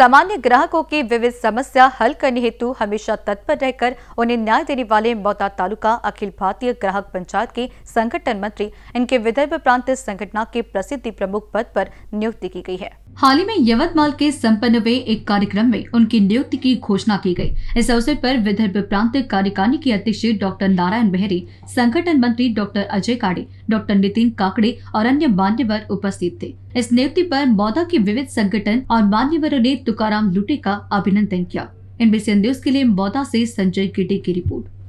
सामान्य ग्राहकों की विविध समस्या हल करने हेतु हमेशा तत्पर रहकर उन्हें न्याय देने वाले मौता तालुका अखिल भारतीय ग्राहक पंचायत के संगठन मंत्री इनके विदर्भ प्रांत संगठना के प्रसिद्ध प्रमुख पद पर नियुक्ति की गई है हाल ही में यवतमाल के संपन्न हुए एक कार्यक्रम में उनकी नियुक्ति की घोषणा की गई। इस अवसर पर विदर्भ प्रांत कार्यकारिणी के अध्यक्ष डॉक्टर नारायण बेहरी संगठन मंत्री डॉक्टर अजय काड़े डॉक्टर नितिन काकड़े और अन्य मान्यवर उपस्थित थे इस नियुक्ति पर मौदा के विविध संगठन और मान्यवरों ने तुकाराम लुटे का अभिनंदन किया इनबीसी न्यूज के लिए मौदा से संजय गिटे की रिपोर्ट